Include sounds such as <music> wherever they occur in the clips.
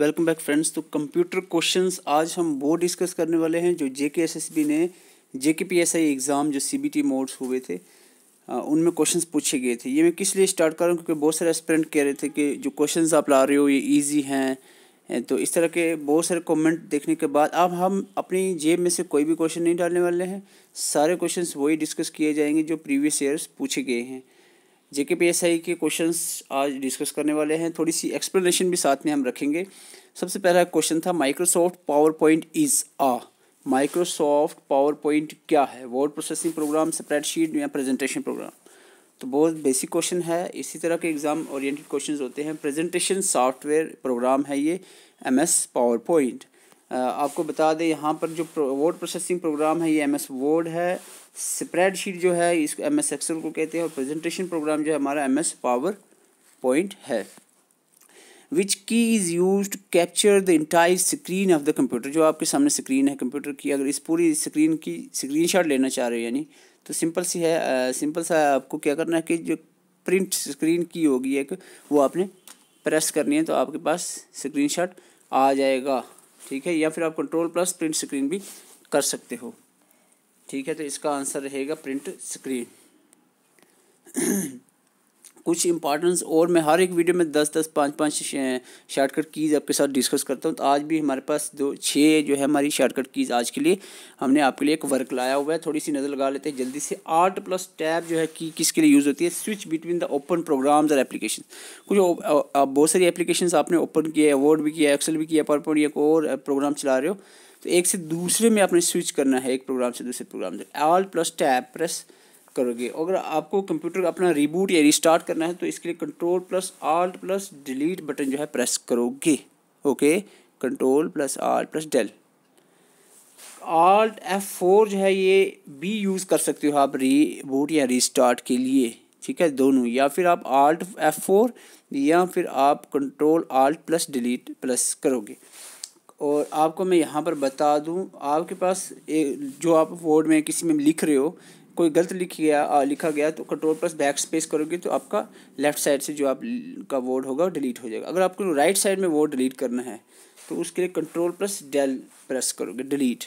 Welcome back friends तो computer questions आज हम वो डिस्कस करने वाले हैं जो जे के एस एस बी ने जे के पी एस आई एग्ज़ाम जो सी बी टी मोड्स हुए थे उनमें क्वेश्चंस पूछे गए थे ये मैं किस लिए स्टार्ट कर रहा हूँ क्योंकि बहुत सारे एस्पेरेंट कह रहे थे कि जो क्वेश्चंस आप ला रहे हो ये इजी हैं तो इस तरह के बहुत सारे कॉमेंट देखने के बाद अब हम अपनी जेब में से कोई भी क्वेश्चन नहीं डालने वाले हैं सारे क्वेश्चन वही डिस्कस किए जाएंगे जो प्रीवियस ईयर्स पूछे गए हैं जेके पी एस आई के क्वेश्चन आज डिस्कस करने वाले हैं थोड़ी सी एक्सप्लेनेशन भी साथ में हम रखेंगे सबसे पहला क्वेश्चन था Microsoft PowerPoint is a Microsoft PowerPoint क्या है वर्ड प्रोसेसिंग प्रोग्राम स्प्रेडशीट या प्रेजेंटेशन प्रोग्राम तो बहुत बेसिक क्वेश्चन है इसी तरह के एग्ज़ाम ओरिएंटेड क्वेश्चन होते हैं प्रेजेंटेशन सॉफ्टवेयर प्रोग्राम है ये एम एस पावर पॉइंट आपको बता दें यहाँ पर जो वर्ड प्रोसेसिंग प्रोग्राम है ये एम एस वर्ड है स्प्रेड शीट जो है इसको एम एस एक्सल को कहते हैं और प्रेजेंटेशन प्रोग्राम जो है हमारा एम एस पावर पॉइंट है which key is use to capture the entire screen of the computer जो आपके सामने स्क्रीन है कंप्यूटर की अगर इस पूरी स्क्रीन की स्क्रीन शॉट लेना चाह रहे हो यानी तो सिंपल सी है सिंपल सा आपको क्या करना है कि जो प्रिंट स्क्रीन की होगी एक वो आपने प्रेस करनी है तो आपके पास स्क्रीन शॉट आ जाएगा ठीक है या फिर आप कंट्रोल प्लस प्रिंट स्क्रीन भी कर सकते हो ठीक है तो इसका आंसर रहेगा प्रिंट स्क्रीन <clears throat> कुछ इंपॉर्टेंस और मैं हर एक वीडियो में दस दस पाँच पाँच शॉर्टकट कीज़ आपके साथ डिस्कस करता हूँ तो आज भी हमारे पास दो छः जो है हमारी शॉर्टकट कीज़ आज के लिए हमने आपके लिए एक वर्क लाया हुआ है थोड़ी सी नज़र लगा लेते हैं जल्दी से आर्ट प्लस टैब जो है की किसके लिए यूज़ होती है switch between the open programs और एप्लीकेशन कुछ बहुत सारी एप्लीकेशन आपने ओपन किया है वर्ड भी किया है भी किया पावर पॉइंट या और प्रोग्राम चला रहे हो तो एक से दूसरे में आपने स्विच करना है एक प्रोग्राम से दूसरे प्रोग्राम से ऑल प्लस टैब प्रेस करोगे अगर आपको कंप्यूटर अपना रिबूट या रिस्टार्ट करना है तो इसके लिए control plus alt plus delete button जो है प्रेस करोगे okay control plus alt plus del alt F four जो है ये भी यूज़ कर सकते हो आप रिबूट या रिस्टार्ट के लिए ठीक है दोनों या फिर आप आल्ट एफ फोर या फिर आप control alt plus delete plus करोगे और आपको मैं यहाँ पर बता दूँ आपके पास एक जो आप वर्ड में किसी में लिख रहे हो कोई गलत लिख गया लिखा गया तो कंट्रोल प्लस बैक स्पेस करोगे तो आपका लेफ्ट साइड से जो आपका वर्ड होगा वो डिलीट हो जाएगा अगर आपको राइट साइड में वर्ड डिलीट करना है तो उसके लिए कंट्रोल प्लस डेल प्रेस करोगे डिलीट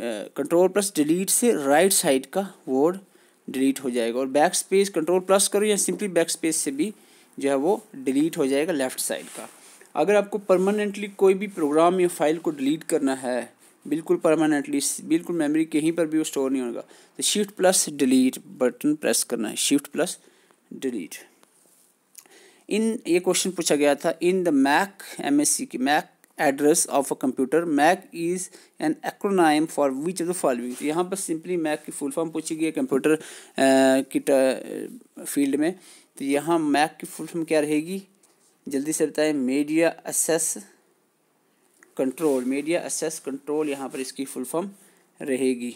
कंट्रोल प्लस डिलीट से राइट साइड का वर्ड डिलीट हो जाएगा और बैक स्पेस कंट्रोल प्लस करो या सिंपली बैक स्पेस से भी जो है वो डिलीट हो जाएगा लेफ्ट साइड का अगर आपको परमानेंटली कोई भी प्रोग्राम या फाइल को डिलीट करना है बिल्कुल परमानेंटली बिल्कुल मेमोरी कहीं पर भी वो स्टोर नहीं होगा तो shift plus delete button press करना है शिफ्ट प्लस डिलीट इन ये क्वेश्चन पूछा गया था in the MAC M S C की MAC address of a computer MAC is an acronym for which of the following यहाँ पर सिंपली मैक की फुल फॉर्म पूछी गई है कंप्यूटर की फील्ड में तो यहाँ मैक की फुल फॉर्म क्या रहेगी जल्दी से बताएं media access control media access control यहाँ पर इसकी फुल फॉर्म रहेगी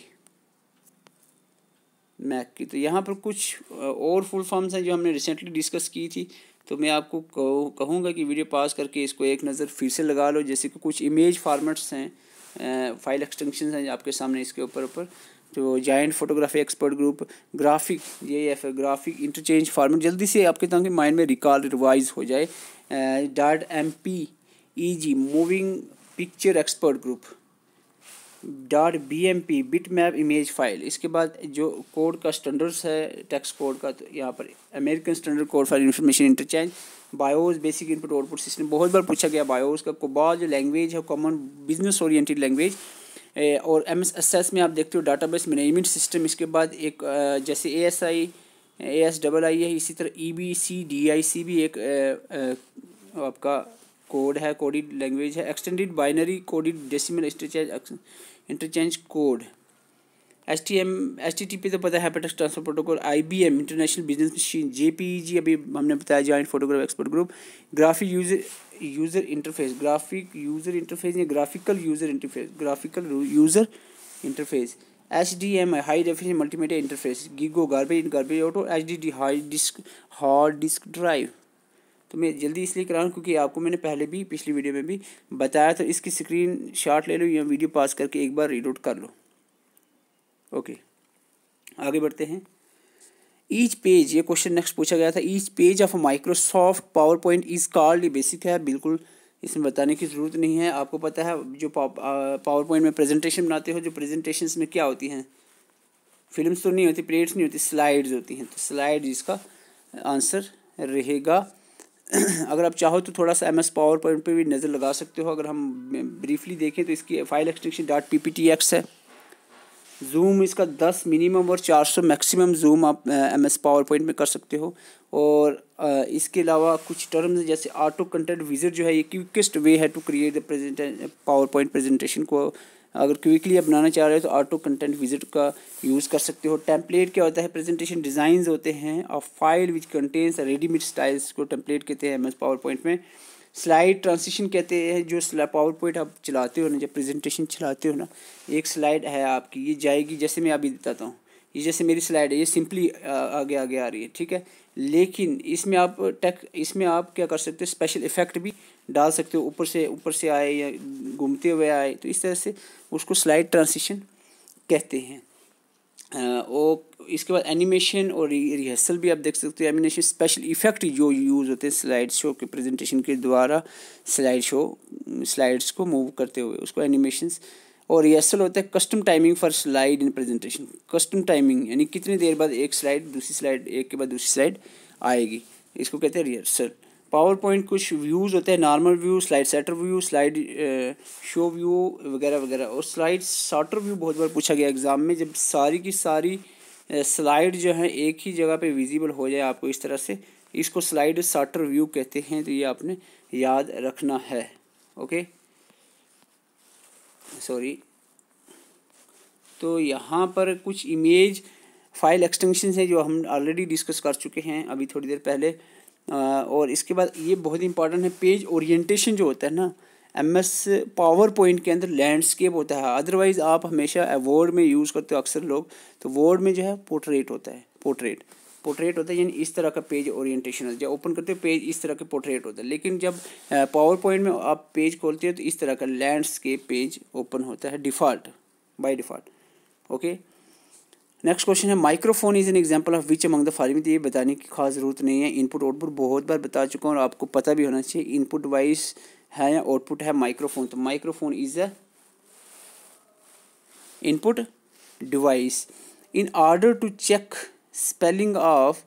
मैक की तो यहाँ पर कुछ और फुल फॉर्म्स हैं जो हमने रिसेंटली डिस्कस की थी तो मैं आपको कहूँगा कि वीडियो पास करके इसको एक नज़र फिर से लगा लो जैसे कि कुछ इमेज फार्मेट्स हैं फाइल एक्सटेंशन हैं आपके सामने इसके ऊपर ऊपर तो joint photography expert group graphic ये या फिर ग्राफिक इंटरचेंज फार्मेट जल्दी से आपके ताकि तो माइंड में रिकॉल रिवाइज हो जाए dot M P E G moving picture expert group dot B M P bitmap image file इसके बाद जो कोड का स्टैंडर्ड्स है टैक्स कोड का तो यहाँ पर American standard code for information interchange BIOS basic input output system बहुत बार पूछा गया बायोज का कोबा जो लैंग्वेज है कॉमन बिजनेस ओरिएंटेड लैंग्वेज और एम एस एस एस में आप देखते हो डाटा बेस मैनेजमेंट सिस्टम इसके बाद एक जैसे A S I A S double I है इसी तरह E B C D I सी भी एक आपका कोड है कोडिड लैंग्वेज है extended binary coded decimal interchange interchange code S T M S T T P तो पता है hypertext transfer protocol I B M international business machine J P G अभी हमने बताया joint photograph expert group graphic user user interface graphic user interface या graphical user interface graphical user interface H D M I high definition multimedia interface GIGO garbage garbage out H D D high disk hard disk drive तो मैं जल्दी इसलिए करा रहा हूँ क्योंकि आपको मैंने पहले भी पिछली वीडियो में भी बताया तो इसकी स्क्रीन शॉट ले लो या वीडियो पास करके एक बार रीड आउट कर लो ओके आगे बढ़ते हैं ईच पेज ये क्वेश्चन नेक्स्ट पूछा गया था each page of Microsoft PowerPoint is called ये बेसिक है बिल्कुल इसमें बताने की ज़रूरत नहीं है आपको पता है जो पावर पॉइंट में प्रेजेंटेशन बनाते हो जो प्रेजेंटेशन में क्या होती हैं फिल्म्स तो नहीं होती प्लेट्स नहीं होती स्लाइड्स होती हैं तो स्लाइड इसका आंसर रहेगा <clears throat> अगर आप चाहो तो थोड़ा सा एम एस पावर पॉइंट पर भी नज़र लगा सकते हो अगर हम ब्रीफली देखें तो इसकी file extension dot P P T X है जूम इसका दस मिनिमम और चार सौ मैक्सिमम जूम आप एम एस पावर पॉइंट में कर सकते हो और इसके अलावा कुछ टर्म्स जैसे ऑटो कंटेंट विजिट जो है ये क्विकेस्ट वे है to create the present PowerPoint presentation को अगर क्विकली आप बनाना चाह रहे हो तो ऑटो कंटेंट विजिट का यूज़ कर सकते हो टेम्पलेट क्या होता है प्रेजेंटेशन डिज़ाइन होते हैं और file which contents readymade styles को टेम्पलेट कहते हैं एम एस पावर पॉइंट में स्लाइड ट्रांसिशन कहते हैं जो पावर पॉइंट आप चलाते हो ना जब प्रेजेंटेशन चलाते हो ना एक स्लाइड है आपकी ये जाएगी जैसे मैं अभी बताता हूँ ये जैसे मेरी स्लाइड है ये सिंपली आगे आगे आ रही है ठीक है लेकिन इसमें आप टेक इसमें आप क्या कर सकते हो स्पेशल इफेक्ट भी डाल सकते हो ऊपर से ऊपर से आए या घूमते हुए आए तो इस तरह से उसको स्लाइड ट्रांसिशन कहते हैं और इसके बाद एनिमेशन और रिहर्सल भी आप देख सकते हो एनिमेशन स्पेशल इफेक्ट जो यूज़ होते हैं स्लाइड शो के प्रेजेंटेशन के द्वारा स्लाइड शो स्लाइड्स को मूव करते हुए उसको एनिमेशंस और एस होता है custom timing for slide in presentation custom timing यानी कितनी देर बाद एक स्लाइड दूसरी स्लाइड एक के बाद दूसरी स्लाइड आएगी इसको कहते हैं रिहर्सल पावर पॉइंट कुछ व्यूज़ होते हैं normal view slide sorter view slide show view वगैरह वगैरह और स्लाइड शार्टर व्यू बहुत बार पूछा गया एग्ज़ाम में जब सारी की सारी स्लाइड जो है एक ही जगह पे विजिबल हो जाए आपको इस तरह से इसको स्लाइड शार्टर व्यू कहते हैं तो ये आपने याद रखना है ओके सॉरी तो यहाँ पर कुछ इमेज फाइल एक्सटेंशन है जो हम ऑलरेडी डिस्कस कर चुके हैं अभी थोड़ी देर पहले और इसके बाद ये बहुत इंपॉर्टेंट है पेज ओरिएंटेशन जो होता है ना एम एस पावर पॉइंट के अंदर लैंडस्केप होता है अदरवाइज़ आप हमेशा वर्ड में यूज़ करते हो अक्सर लोग तो वर्ड में जो है पोर्ट्रेट होता है पोर्ट्रेट पोर्ट्रेट होता है यानी इस तरह का पेज ओरिएंटेशन होता है ओपन करते हो पेज इस तरह के पोर्ट्रेट होता है लेकिन जब पावर पॉइंट में आप पेज खोलते हो तो इस तरह का लैंडस्केप पेज ओपन होता है default by default okay next question है microphone is an example of which among the following तो ये बताने की खास जरूरत नहीं है इनपुट आउटपुट बहुत बार बता चुका हूँ और आपको पता भी होना चाहिए इनपुट वाइज है या आउटपुट है माइक्रोफोन तो microphone is a input device in order to check spelling of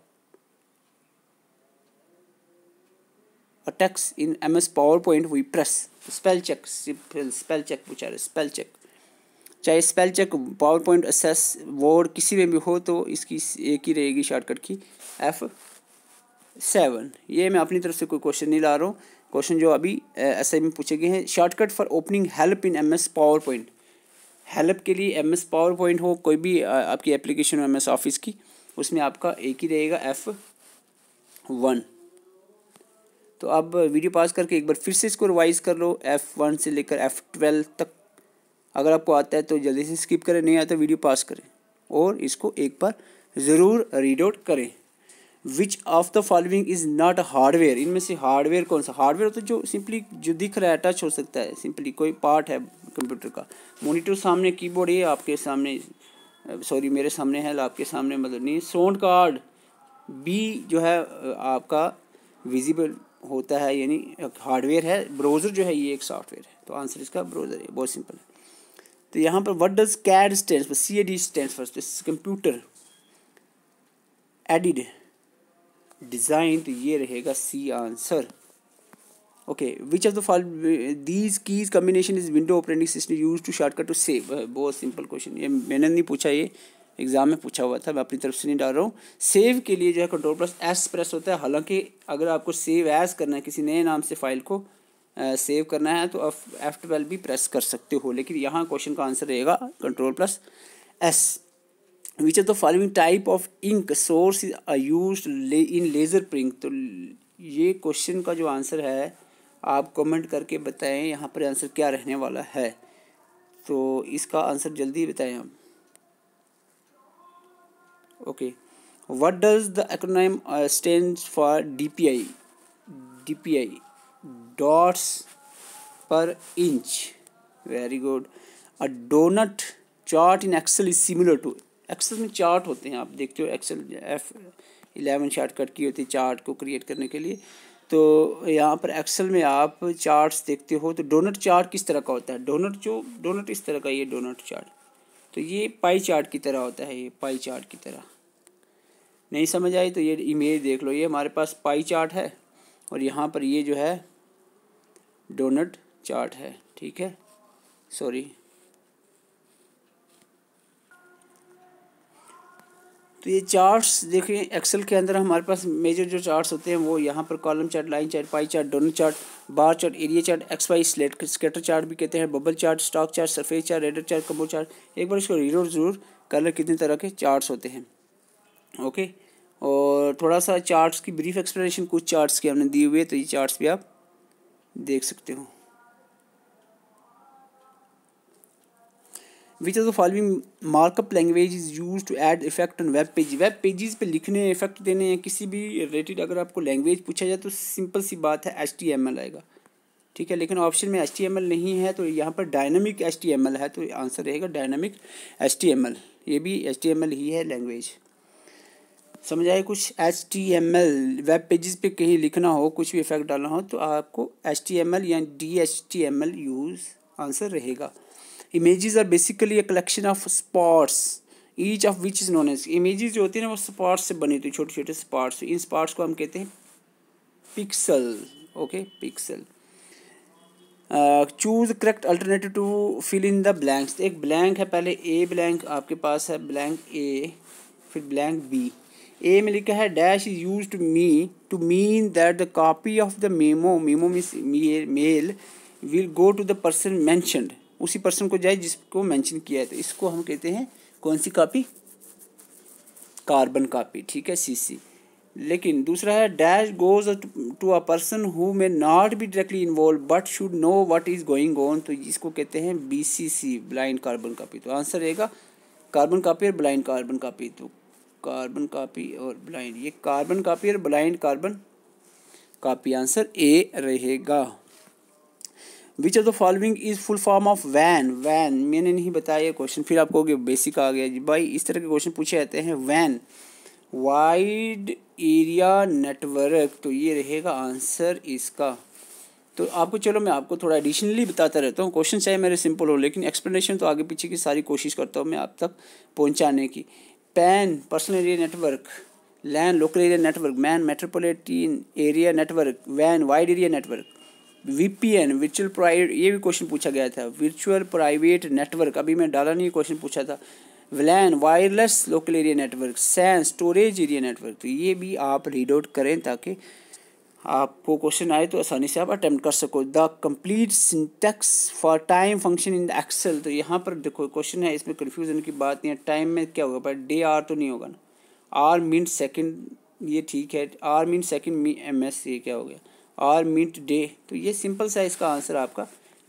a text in MS PowerPoint we press spell check spell check which are spell check चाहे spell check PowerPoint Access Word किसी में भी हो तो इसकी एक ही रहेगी shortcut की एफ सेवन ये मैं अपनी तरफ से कोई क्वेश्चन नहीं ला रहा हूँ क्वेश्चन जो अभी ऐसे में पूछे गए हैं shortcut for opening help in M S PowerPoint help के लिए एम एस पावर पॉइंट हो कोई भी आपकी एप्लीकेशन हो एम एस ऑफिस की उसमें आपका एक ही रहेगा एफ वन तो अब वीडियो पास करके एक बार फिर से इसको रिवाइज कर लो एफ़ वन से लेकर एफ़ ट्वेल्व तक अगर आपको आता है तो जल्दी से स्किप करें नहीं आता वीडियो पास करें और इसको एक बार ज़रूर रीड आउट करें which of the following is not hardware इनमें से हार्डवेयर कौन सा हार्डवेयर तो जो सिंपली जो दिख रहा है टच हो सकता है सिंपली कोई पार्ट है कंप्यूटर का मोनिटर सामने कीबोर्ड ये आपके सामने सॉरी मेरे सामने है आपके सामने मतलब नहीं सोंड कार्ड भी जो है आपका विजिबल होता है यानी हार्डवेयर है ब्राउज़र जो है ये एक सॉफ्टवेयर है तो आंसर इसका ब्राउज़र है बहुत सिंपल है तो यहाँ पर what does CAD stand for C A D stand for computer aided design तो ये रहेगा C answer okay which of the fall these keys combination is window operating system used to shortcut to save uh, बहुत simple question ये मैंने नहीं पूछा ये exam में पूछा हुआ था मैं अपनी तरफ से नहीं डाल रहा हूँ सेव के लिए जो है कंट्रोल प्लस एस प्रेस होता है हालांकि अगर आपको सेव एस करना है किसी नए नाम से फाइल को सेव uh, करना है तो आप एफ ट्वेल्व भी प्रेस कर सकते हो लेकिन यहाँ क्वेश्चन का आंसर रहेगा control plus S which are the following type of ink source use in laser print तो ये क्वेश्चन का जो आंसर है आप कमेंट करके बताएं यहाँ पर आंसर क्या रहने वाला है तो इसका आंसर जल्दी बताएं आप okay what does the acronym stand for D P I D P I dots per inch very good a donut chart in Excel is similar to Excel में चार्ट होते हैं आप देखते हो एक्सेल एफ इलेवन कट की होती है chart को क्रिएट करने के लिए तो यहाँ पर एक्सेल में आप चार्ट्स देखते हो तो डोनट चार्ट किस तरह का होता है डोनट जो डोनट इस तरह का ये डोनट चार्ट तो ये पाई चार्ट की तरह होता है ये पाई चार्ट की तरह नहीं समझ आई तो ये इमेज देख लो ये हमारे पास पाई चार्ट है और यहाँ पर ये जो है डोनट चार्ट है ठीक है सॉरी तो ये चार्ट्स देखें एक्सेल के अंदर हमारे पास मेजर जो चार्ट्स होते हैं वो यहाँ पर column chart line chart pie chart donor chart bar chart area chart X Y slate scatter chart भी कहते हैं bubble chart stock chart surface chart radar chart combo chart एक बार इसको रीडो जरूर कर लें कितने तरह के चार्ट्स होते हैं ओके और थोड़ा सा चार्ट्स की ब्रीफ एक्सप्लेनेशन कुछ चार्ट्स के हमने दिए हुए तो ये चार्ट्स भी आप देख सकते हो which are the following markup language is use to add effect on web page web pages पे लिखने इफेक्ट देने या किसी भी रिलेटेड अगर आपको लैंग्वेज पूछा जाए तो सिंपल सी बात है एच टी एम एल आएगा ठीक है लेकिन ऑप्शन में एच टी एम एल नहीं है तो यहाँ पर dynamic H T M L है तो आंसर रहेगा dynamic H T M L ये भी एच टी एम एल ही है लैंग्वेज समझ आए कुछ H T M L web pages पे कहीं लिखना हो कुछ भी इफेक्ट डालना हो तो आपको एच टी एम एल या D H T M L use answer रहेगा images are basically a collection of spots each of which is known as images जो होती है ना वो स्पॉट्स से बनी होती है छोटे छोटे स्पॉट्स तो इन स्पॉट्स को हम कहते हैं pixel okay pixel choose correct alternative to fill in the blanks एक ब्लैंक है पहले ए ब्लैंक आपके पास है ब्लैंक ए फिर ब्लैंक बी ए में लिखा है dash is use to me to mean that the copy of the memo memo miss mail will go to the person mentioned उसी पर्सन को जाए जिसको मेंशन किया है तो इसको हम कहते हैं कौन सी कापी कार्बन कापी ठीक है सीसी लेकिन दूसरा है dash goes to a person who may not be directly involve but should know what is going on तो इसको कहते हैं बीसीसी ब्लाइंड कार्बन कापी तो आंसर रहेगा कार्बन कापी और ब्लाइंड कार्बन कापी तो कार्बन कापी और ब्लाइंड ये कार्बन कापी और blind carbon copy answer A रहेगा विच of the following is full form of van van मैंने नहीं बताया क्वेश्चन फिर आपको बेसिक आ गया जी भाई इस तरह के क्वेश्चन पूछे जाते हैं वैन वाइड एरिया नेटवर्क तो ये रहेगा आंसर इसका तो आपको चलो मैं आपको थोड़ा एडिशनली बताता रहता हूँ क्वेश्चन चाहे मेरे सिंपल हो लेकिन एक्सप्लेनेशन तो आगे पीछे की सारी कोशिश करता हूँ मैं आप तक पहुँचाने की PAN personal area network LAN local area network MAN metropolitan area network वैन wide area network VPN virtual private ये भी क्वेश्चन पूछा गया था वर्चुअल प्राइवेट नेटवर्क अभी मैं डाला नहीं क्वेश्चन पूछा था WLAN wireless local area network SAN storage area network तो ये भी आप रीड आउट करें ताकि आपको क्वेश्चन आए तो आसानी से आप अटैम्प्ट कर सको the complete syntax for time function in the Excel तो यहाँ पर देखो क्वेश्चन है इसमें कन्फ्यूजन की बात नहीं है टाइम में क्या होगा पर डे आर तो नहीं होगा ना आर मीन सेकेंड ये ठीक है आर मीन सेकेंड मी एम एस ये क्या हो गया और मिड डे तो ये सिंपल सा इसका आंसर आपका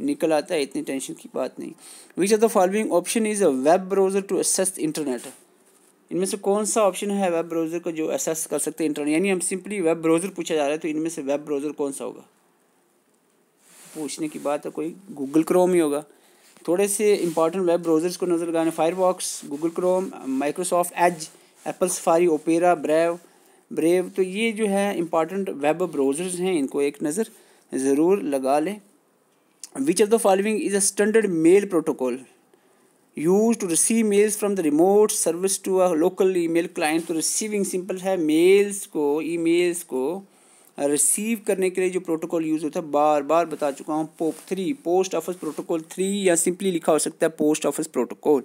निकल आता है इतनी टेंशन की बात नहीं which are the following option is a web browser to access internet इनमें से कौन सा ऑप्शन है वेब ब्राउज़र को जो एसेस कर सकते हैं इंटरनेट यानी हम सिंपली वेब ब्राउज़र पूछा जा रहा है तो इनमें से वेब ब्राउज़र कौन सा होगा पूछने की बात है कोई गूगल क्रोम ही होगा थोड़े से इंपॉर्टेंट वेब ब्राउज़र्स को नज़र लगाने Firefox Google Chrome Microsoft Edge Apple Safari Opera Brave Brave तो ये जो है इंपॉर्टेंट वेब ब्राउज़र्स हैं इनको एक नज़र ज़रूर लगा लें which of the following is a standard mail protocol use to receive mails from the remote service to a local email client तो रिसीविंग सिंपल है मेल्स को ई मेल्स को रिसीव करने के लिए जो प्रोटोकॉल यूज़ होता है बार बार बता चुका हूँ POP three post office protocol three या सिंपली लिखा हो सकता है पोस्ट ऑफिस प्रोटोकॉल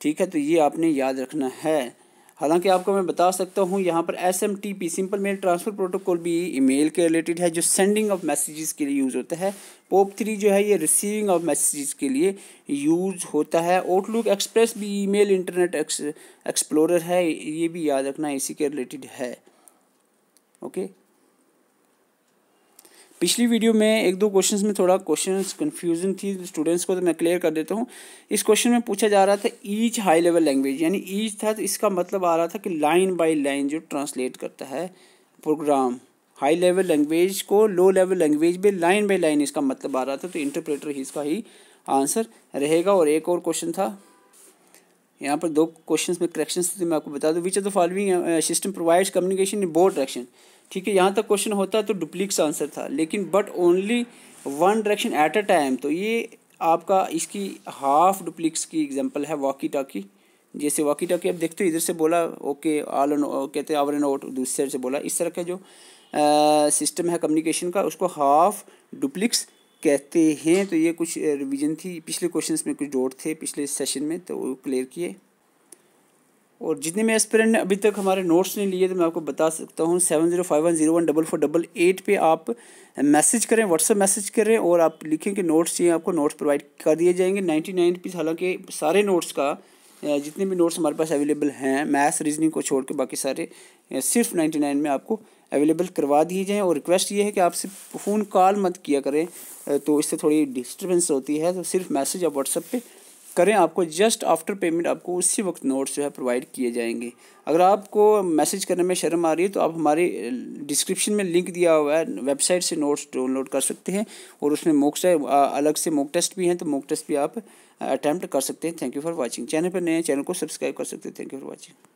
ठीक है तो ये आपने याद रखना है हालांकि आपको मैं बता सकता हूँ यहाँ पर S M T P simple mail transfer protocol भी ईमेल के रिलेटेड है जो सेंडिंग ऑफ मैसेजेस के लिए यूज़ होता है पोप थ्री जो है ये रिसीविंग ऑफ मैसेजेस के लिए यूज़ होता है आउटलुक एक्सप्रेस भी ईमेल इंटरनेट एक्सप्लोरर है ये भी याद रखना इसी के रिलेटेड है ओके okay? पिछली वीडियो में एक दो क्वेश्चंस में थोड़ा क्वेश्चंस कंफ्यूजन थी स्टूडेंट्स को तो मैं क्लियर कर देता हूँ इस क्वेश्चन में पूछा जा रहा था ईच हाई लेवल लैंग्वेज यानी ईच था तो इसका मतलब आ रहा था कि लाइन बाई लाइन जो ट्रांसलेट करता है प्रोग्राम हाई लेवल लैंग्वेज को लो लेवल लैंग्वेज में लाइन बाई लाइन इसका मतलब आ रहा था तो इंटरप्रेटर ही इसका ही आंसर रहेगा और एक और क्वेश्चन था यहाँ पर दो क्वेश्चंस में करेक्शंस थे तो मैं आपको बता दूँ which of the following system provides communication in board direction ठीक है यहाँ तक क्वेश्चन होता तो डुप्लीक्स आंसर था लेकिन but only one direction at a time तो ये आपका इसकी हाफ डुप्लीक्स की एग्जांपल है वॉकी टाकी जैसे वॉकी टाकी आप देखते हो इधर से बोला ओके आल एंड कहते हैं आवर एंड आउट दूसरे से बोला इस तरह का जो सिस्टम है कम्युनिकेशन का उसको हाफ डुप्लिक्स कहते हैं तो ये कुछ रिवीजन थी पिछले क्वेश्चंस में कुछ डोट थे पिछले सेशन में तो वो क्लियर किए और जितने मैं एस्पिरेंट ने अभी तक हमारे नोट्स नहीं लिए तो मैं आपको बता सकता हूँ seven zero five one zero one double four double eight पर आप मैसेज करें व्हाट्सअप मैसेज करें और आप लिखें कि नोट्स चाहिए आपको नोट्स प्रोवाइड कर दिए जाएंगे नाइन्टी नाइन रुपीज़ हालाँकि सारे नोट्स का जितने भी नोट्स हमारे पास अवेलेबल हैं मैथ्स रीजनिंग को छोड़ के बाकी सारे सिर्फ नाइन्टी नाइन में आपको अवेलेबल करवा दिए जाएँ और रिक्वेस्ट ये है कि आपसे फ़ोन कॉल मत किया करें तो इससे थोड़ी डिस्टर्बेंस होती है तो सिर्फ मैसेज या व्हाट्सएप पर करें आपको जस्ट आफ्टर पेमेंट आपको उसी वक्त नोट्स जो है प्रोवाइड किए जाएंगे अगर आपको मैसेज करने में शर्म आ रही है तो आप हमारे डिस्क्रिप्शन में लिंक दिया हुआ है वेबसाइट से नोट्स डाउनलोड कर सकते हैं और उसमें मोक अलग से मोक टेस्ट भी हैं तो मोक टेस्ट भी आप अटैम्प्ट कर सकते हैं thank you for watching channel पर नए चैनल को सब्सक्राइब कर सकते हैं थैंक यू फॉर वॉचिंग